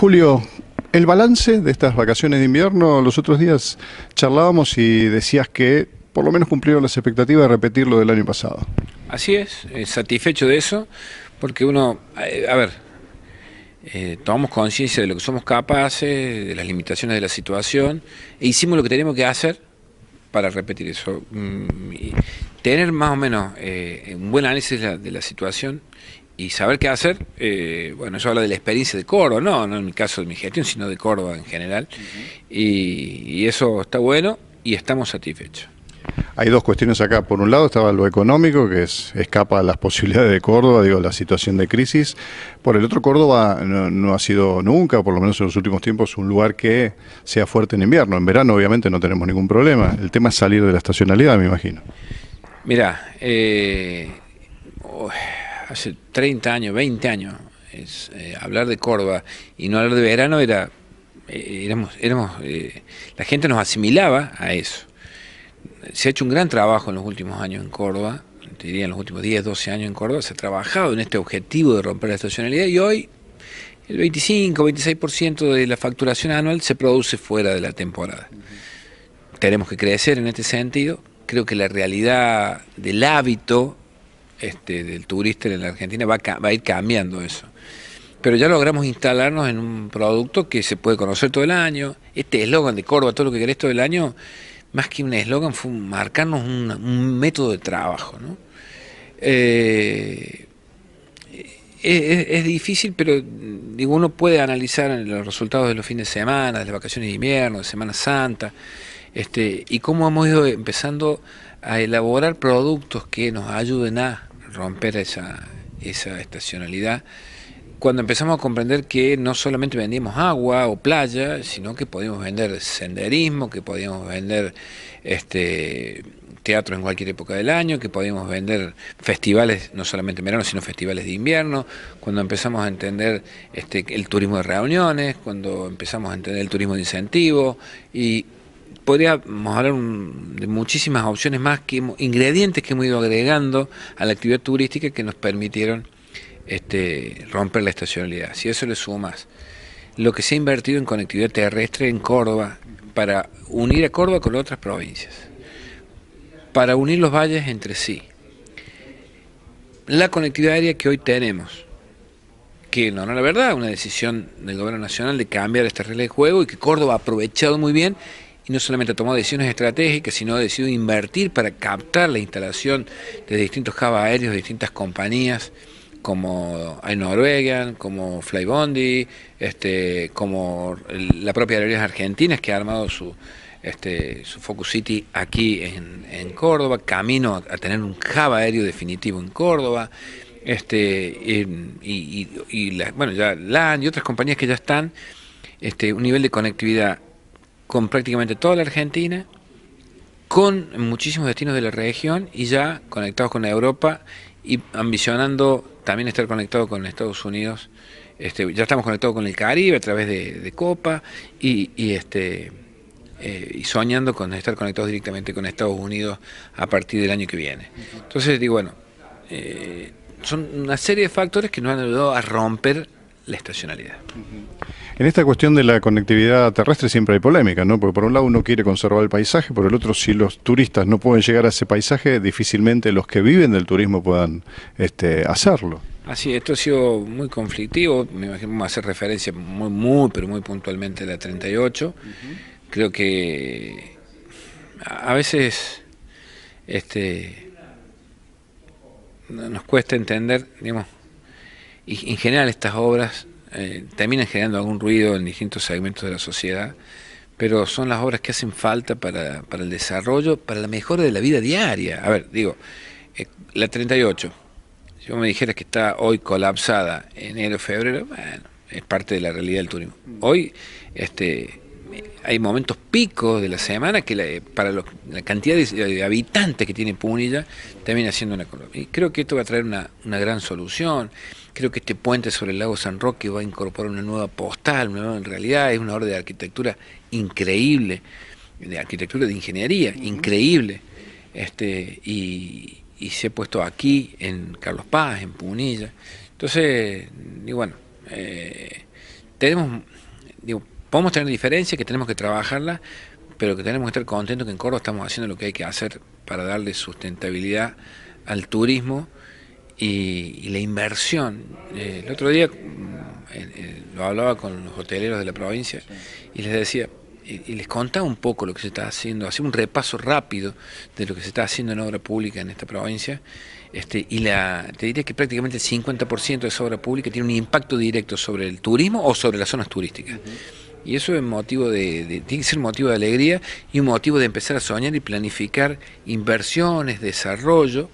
Julio, el balance de estas vacaciones de invierno, los otros días charlábamos y decías que por lo menos cumplieron las expectativas de repetir lo del año pasado. Así es, eh, satisfecho de eso, porque uno, eh, a ver, eh, tomamos conciencia de lo que somos capaces, de las limitaciones de la situación, e hicimos lo que tenemos que hacer para repetir eso. Mm, tener más o menos un buen análisis de la, de la situación y saber qué hacer, eh, bueno, yo hablo de la experiencia de Córdoba, no, no en mi caso de mi gestión, sino de Córdoba en general, y, eso está bueno y estamos satisfechos. Hay dos cuestiones acá. Por un lado estaba lo económico, que es, escapa a las posibilidades de Córdoba, digo, la situación de crisis. Por el otro, Córdoba no, ha sido nunca, por lo menos en los últimos tiempos, un lugar que sea fuerte en invierno. En verano, obviamente, no tenemos ningún problema. El tema es salir de la estacionalidad, me imagino. Mirá, eh... Oh, hace 30 años, 20 años, eh, hablar de Córdoba y no hablar de verano era, eh, éramos, éramos eh, la gente nos asimilaba a eso. Se ha hecho un gran trabajo en los últimos años en Córdoba, diría en los últimos 10, 12 años en Córdoba, se ha trabajado en este objetivo de romper la estacionalidad y hoy el 25, 26% de la facturación anual se produce fuera de la temporada. Tenemos que crecer en este sentido. Creo que la realidad del hábito este, del turista en la Argentina va a, va a ir cambiando eso. Pero ya logramos instalarnos en un producto que se puede conocer todo el año. Este eslogan de Córdoba, todo lo que querés todo el año, más que un eslogan, fue marcarnos un, método de trabajo. Eh, es, difícil, pero digo, uno puede analizar los resultados de los fines de semana, de las vacaciones de invierno, de Semana Santa, este, y cómo hemos ido empezando a elaborar productos que nos ayuden a romper esa, esa estacionalidad cuando empezamos a comprender que no solamente vendíamos agua o playa, sino que podíamos vender senderismo, que podíamos vender este teatro en cualquier época del año, que podíamos vender festivales no solamente en verano, sino festivales de invierno, cuando empezamos a entender este, el turismo de reuniones, cuando empezamos a entender el turismo de incentivo y podríamos hablar de muchísimas opciones más, que ingredientes que hemos ido agregando a la actividad turística que nos permitieron este, romper la estacionalidad. Si eso le sumas lo que se ha invertido en conectividad terrestre en Córdoba para unir a Córdoba con otras provincias, para unir los valles entre sí, la conectividad aérea que hoy tenemos que no, no, la verdad, una decisión del gobierno nacional de cambiar esta regla de juego y que Córdoba ha aprovechado muy bien y no solamente ha tomado decisiones estratégicas, sino ha decidido invertir para captar la instalación de distintos java aéreos de distintas compañías como Norwegian, como Flybondi, este, como la propia Aerolíneas Argentinas que ha armado su, este, su Focus City aquí en, Córdoba, camino a tener un Java aéreo definitivo en Córdoba, este, y, bueno, ya LAN y otras compañías que ya están, este, un nivel de conectividad con prácticamente toda la Argentina, con muchísimos destinos de la región y ya conectados con Europa y ambicionando también estar conectado con Estados Unidos. Este, ya estamos conectados con el Caribe a través de, Copa y, este, eh, y soñando con estar conectados directamente con Estados Unidos a partir del año que viene. Entonces digo, bueno, eh, son una serie de factores que nos han ayudado a romper la estacionalidad. En esta cuestión de la conectividad terrestre siempre hay polémica, ¿no? Porque por un lado uno quiere conservar el paisaje, por el otro si los turistas no pueden llegar a ese paisaje, difícilmente los que viven del turismo puedan este, hacerlo. Así, esto ha sido muy conflictivo, me imagino hacer referencia muy, muy, pero muy puntualmente a la 38. Creo que a veces este, nos cuesta entender, digamos, y en general estas obras eh, terminan generando algún ruido en distintos segmentos de la sociedad, pero son las obras que hacen falta para, el desarrollo, para la mejora de la vida diaria. A ver, digo, eh, la 38, si vos me dijeras que está hoy colapsada enero, febrero, bueno, es parte de la realidad del turismo. Hoy, este hay momentos picos de la semana que para la cantidad de, habitantes que tiene Punilla también haciendo una economía. Y creo que esto va a traer una, gran solución. Creo que este puente sobre el lago San Roque va a incorporar una nueva postal, una nueva realidad, es una obra de arquitectura increíble, de arquitectura de ingeniería, increíble. Este, y, se ha puesto aquí, en Carlos Paz, en Punilla. Entonces, y bueno, eh, tenemos, Podemos tener diferencias que tenemos que trabajarlas, pero que tenemos que estar contentos que en Córdoba estamos haciendo lo que hay que hacer para darle sustentabilidad al turismo y, la inversión. Eh, el otro día mm, eh, eh, lo hablaba con los hoteleros de la provincia y les decía, y les contaba un poco lo que se está haciendo, hacía un repaso rápido de lo que se está haciendo en obra pública en esta provincia, este, y la, te diría que prácticamente el 50% de esa obra pública tiene un impacto directo sobre el turismo o sobre las zonas turísticas. Y eso es motivo de, tiene que ser motivo de alegría y un motivo de empezar a soñar y planificar inversiones, desarrollo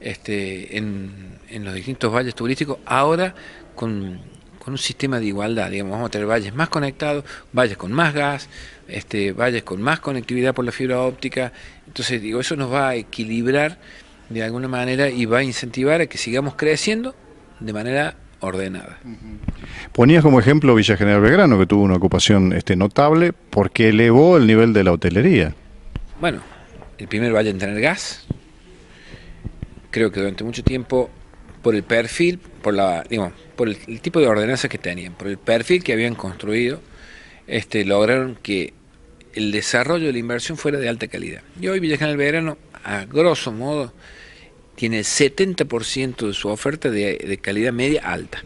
este, en, los distintos valles turísticos, ahora con, con, un sistema de igualdad, digamos, vamos a tener valles más conectados, valles con más gas, este, valles con más conectividad por la fibra óptica, entonces digo, eso nos va a equilibrar de alguna manera y va a incentivar a que sigamos creciendo de manera ordenada. Ponías como ejemplo Villa General Belgrano, que tuvo una ocupación este, notable porque elevó el nivel de la hotelería. Bueno, el primer valle en tener gas, creo que durante mucho tiempo, por el perfil, por, la, por el, tipo de ordenanzas que tenían, por el perfil que habían construido, este, lograron que el desarrollo de la inversión fuera de alta calidad. Y hoy Villa General Belgrano, a grosso modo, tiene 70% de su oferta de, calidad media alta.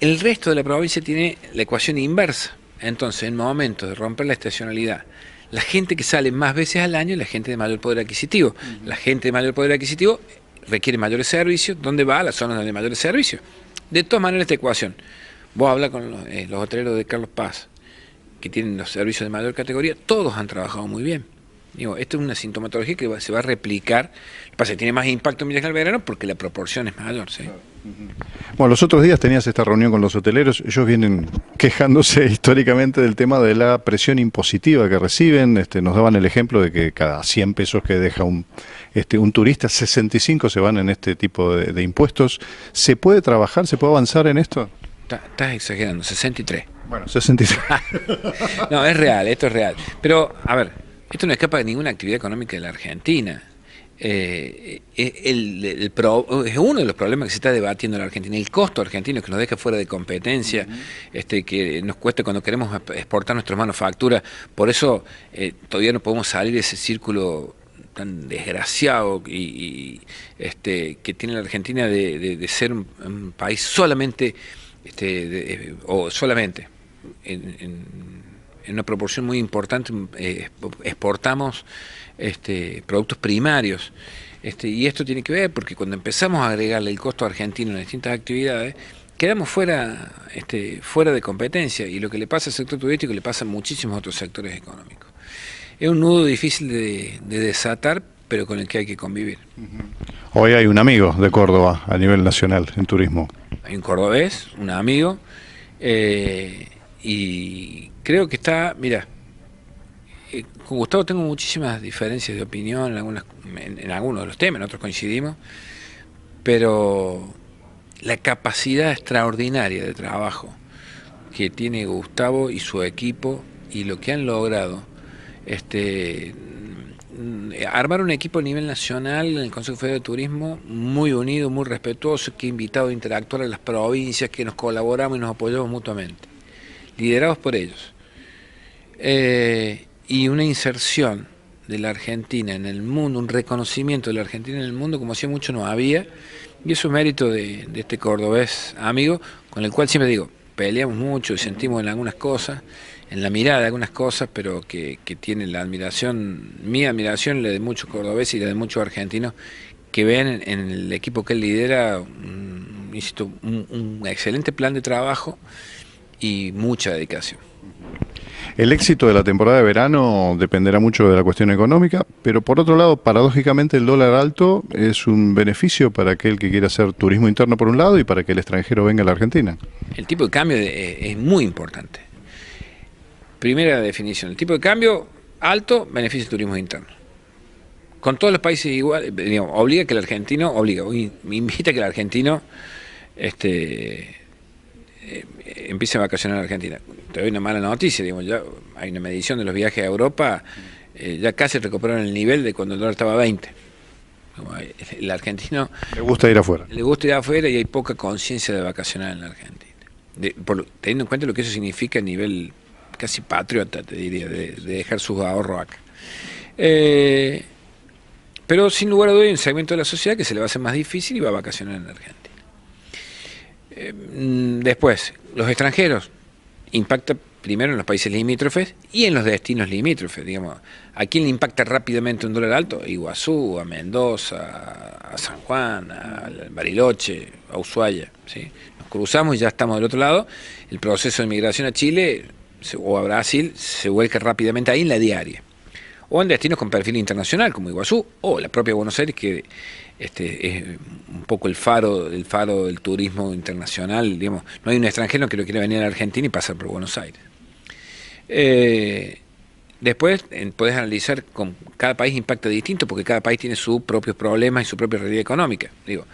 El resto de la provincia tiene la ecuación inversa. Entonces, en momento de romper la estacionalidad, la gente que sale más veces al año es la gente de mayor poder adquisitivo. La gente de mayor poder adquisitivo requiere mayores servicios. ¿Dónde va? A las zonas de mayores servicios. De todas maneras, esta ecuación. Vos habla con los, eh, los hoteleros de Carlos Paz, que tienen los servicios de mayor categoría, todos han trabajado muy bien Digo, esto es una sintomatología que se va a replicar. Lo pasa que tiene más impacto en el Verano porque la proporción es mayor. Bueno, los otros días tenías esta reunión con los hoteleros. Ellos vienen quejándose históricamente del tema de la presión impositiva que reciben. Este, nos daban el ejemplo de que cada 100 pesos que deja un, este, un turista, 65 se van en este tipo de, de impuestos. ¿Se puede trabajar? ¿Se puede avanzar en esto? Estás exagerando, 63. Bueno, 63. no, es real, esto es real. Pero, a ver, esto no escapa de ninguna actividad económica de la Argentina. Eh, eh, es uno de los problemas que se está debatiendo en la Argentina, el costo argentino que nos deja fuera de competencia, este, que nos cuesta cuando queremos exportar nuestras manufacturas, por eso eh, todavía no podemos salir de ese círculo tan desgraciado y, este, que tiene la Argentina de, ser un, país solamente, este, o solamente en una proporción muy importante mm, eh, exportamos este, productos primarios. Este, y esto tiene que ver porque cuando empezamos a agregarle el costo argentino en distintas actividades, quedamos fuera, este, fuera de competencia. Y lo que le pasa al sector turístico le pasa a muchísimos otros sectores económicos. Es un nudo difícil de, desatar, pero con el que hay que convivir. Hoy hay un amigo de Córdoba a nivel nacional en turismo. Hay un cordobés, un amigo. Eh, y creo que está, mira, eh, con Gustavo tengo muchísimas diferencias de opinión en, algunas, en, algunos de los temas, en otros coincidimos, pero la capacidad extraordinaria de trabajo que tiene Gustavo y su equipo y lo que han logrado, este, mm, armar un equipo a nivel nacional en el Consejo Federal de Turismo muy unido, muy respetuoso, que ha invitado a interactuar en las provincias, que nos colaboramos y nos apoyamos mutuamente liderados por ellos, eh, y una inserción de la Argentina en el mundo, un reconocimiento de la Argentina en el mundo como hacía mucho no había, y es un mérito de, este cordobés amigo, con el cual siempre digo, peleamos mucho y sentimos en algunas cosas, en la mirada de algunas cosas, pero que, que tiene la admiración, mi admiración, la de muchos cordobeses y la de muchos argentinos, que ven en el equipo que él lidera un, un excelente plan de trabajo y mucha dedicación. El éxito de la temporada de verano dependerá mucho de la cuestión económica, pero por otro lado, paradójicamente el dólar alto es un beneficio para aquel que quiera hacer turismo interno por un lado y para que el extranjero venga a la Argentina. El tipo de cambio eh, es muy importante. Primera definición, el tipo de cambio alto, beneficia el turismo interno. Con todos los países igual, eh, obliga que el argentino, obliga, invita que el argentino este, eh, empieza a vacacionar en Argentina. Te doy una mala noticia, ya hay una medición de los viajes a Europa, eh, ya casi recuperaron el nivel de cuando el dólar estaba 20. El argentino... Le gusta ir afuera. Le gusta ir afuera y hay poca conciencia de vacacionar en Argentina. teniendo en cuenta lo que eso significa a nivel casi patriota, te diría, de, dejar sus ahorros acá. Eh, pero sin lugar a dudas hay un segmento de la sociedad que se le va a hacer más difícil y va a vacacionar en Argentina. Mm, después, los extranjeros, impacta primero en los países limítrofes y en los destinos limítrofes, digamos. ¿A quién le impacta rápidamente un dólar alto? Iguazú, a Mendoza, a San Juan, a Bariloche, a Ushuaia, ¿sí? Nos cruzamos y ya estamos del otro lado. El proceso de migración a Chile o a Brasil se vuelca rápidamente ahí en la diaria o en destinos con perfil internacional como Iguazú o la propia Buenos Aires que este, es un poco el faro, el faro del turismo internacional, digamos, no hay un extranjero que lo quiera venir a Argentina y pasar por Buenos Aires. Eh, Después podés puedes analizar con cada país impacta distinto porque cada país tiene sus propios problemas y su propia realidad económica. Digo,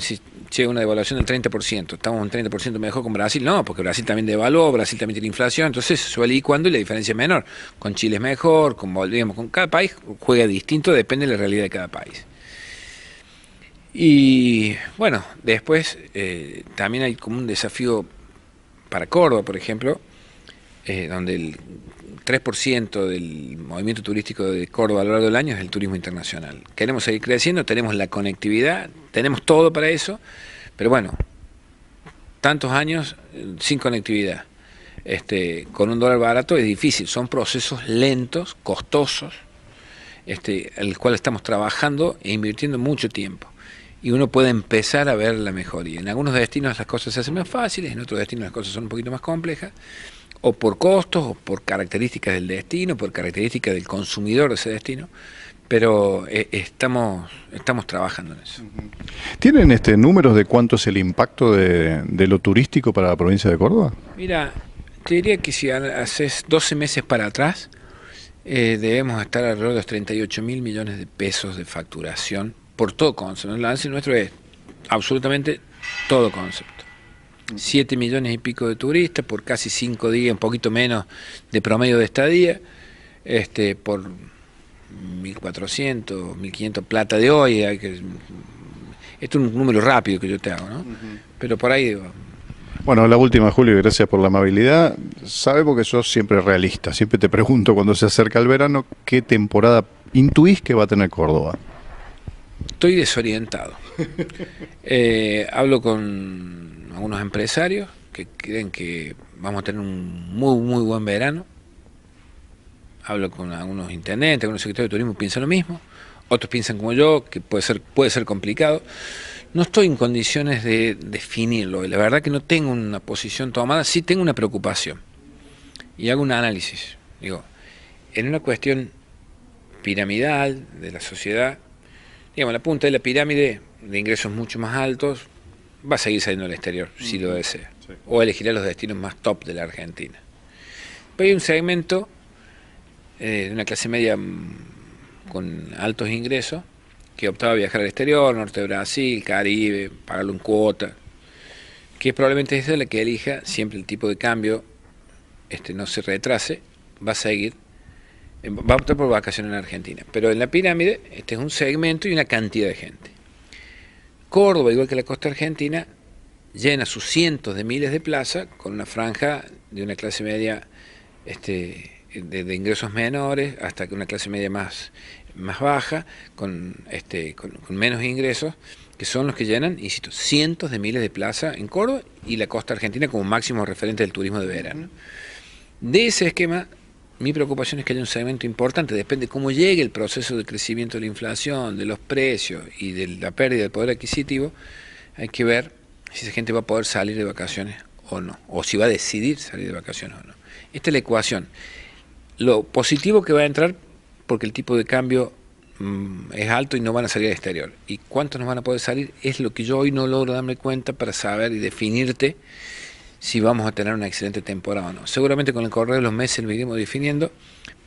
si llega una devaluación del 30%, estamos un 30% mejor con Brasil, no, porque Brasil también devaluó, Brasil también tiene inflación, entonces suele ir cuando y la diferencia es menor. Con Chile es mejor, con, digamos, con cada país juega distinto, depende de la realidad de cada país. Y bueno, después eh, también hay como un desafío para Córdoba, por ejemplo, eh, donde el 3% del movimiento turístico de Córdoba a lo largo del año es el turismo internacional. Queremos seguir creciendo, tenemos la conectividad, tenemos todo para eso, pero bueno, tantos años eh, sin conectividad, este, con un dólar barato es difícil, son procesos lentos, costosos, este, al cual estamos trabajando e invirtiendo mucho tiempo. Y uno puede empezar a ver la mejoría. En algunos destinos las cosas se hacen más fáciles, en otros destinos las cosas son un poquito más complejas o por costos, o por características del destino, por características del consumidor de ese destino, pero eh, estamos, estamos trabajando en eso. ¿Tienen este números de cuánto es el impacto de, lo turístico para la provincia de Córdoba? Mira, te diría que si haces 12 meses para atrás, eh, debemos estar alrededor de los 38 mil millones de pesos de facturación por todo concepto. El nuestro es absolutamente todo concepto. 7 millones y pico de turistas, por casi 5 días, un poquito menos de promedio de estadía, este, por 1.400, 1.500 plata de hoy. que, esto es un número rápido que yo te hago, ¿no? Pero por ahí digo, bueno, la última, Julio, gracias por la amabilidad. Sabe porque sos siempre realista. Siempre te pregunto cuando se acerca el verano qué temporada intuís que va a tener Córdoba. Estoy desorientado. Eh, hablo con algunos empresarios que creen que vamos a tener un muy, muy buen verano. Hablo con algunos intendentes, algunos secretarios de turismo, piensan lo mismo. Otros piensan como yo, que puede ser, puede ser complicado. No estoy en condiciones de definirlo. La verdad que no tengo una posición tomada, sí tengo una preocupación. Y hago un análisis. Digo, en una cuestión piramidal de la sociedad, digamos, la punta de la pirámide de ingresos mucho más altos va a seguir saliendo al exterior, si lo desea. O elegirá los destinos más top de la Argentina. Pero hay un segmento eh, de una clase media mm, con altos ingresos que optaba a viajar al exterior, norte de Brasil, Caribe, pagarlo en cuota, que probablemente es la que elija siempre el tipo de cambio, este no se retrase, va a seguir va a optar por vacaciones en Argentina. Pero en la pirámide, este es un segmento y una cantidad de gente. Córdoba, igual que la costa argentina, llena sus cientos de miles de plazas con una franja de una clase media este, de, ingresos menores hasta que una clase media más, más baja, este, con, menos ingresos, que son los que llenan, insisto, cientos de miles de plazas en Córdoba y la costa argentina como máximo referente del turismo de verano. De ese esquema mi preocupación es que haya un segmento importante, depende cómo llegue el proceso de crecimiento de la inflación, de los precios y de la pérdida del poder adquisitivo, hay que ver si esa gente va a poder salir de vacaciones o no, o si va a decidir salir de vacaciones o no. Esta es la ecuación. Lo positivo que va a entrar, porque el tipo de cambio mm, es alto y no van a salir al exterior. ¿Y cuántos no van a poder salir? Es lo que yo hoy no logro darme cuenta para saber y definirte si vamos a tener una excelente temporada o no. Seguramente con el correr de los meses lo iremos definiendo,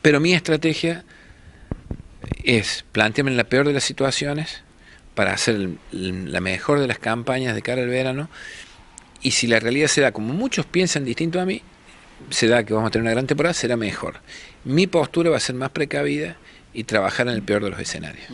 pero mi estrategia es plantearme en la peor de las situaciones para hacer la mejor de las campañas de cara al verano y si la realidad se da como muchos piensan distinto a mí, será que vamos a tener una gran temporada, será mejor. Mi postura va a ser más precavida y trabajar en el peor de los escenarios.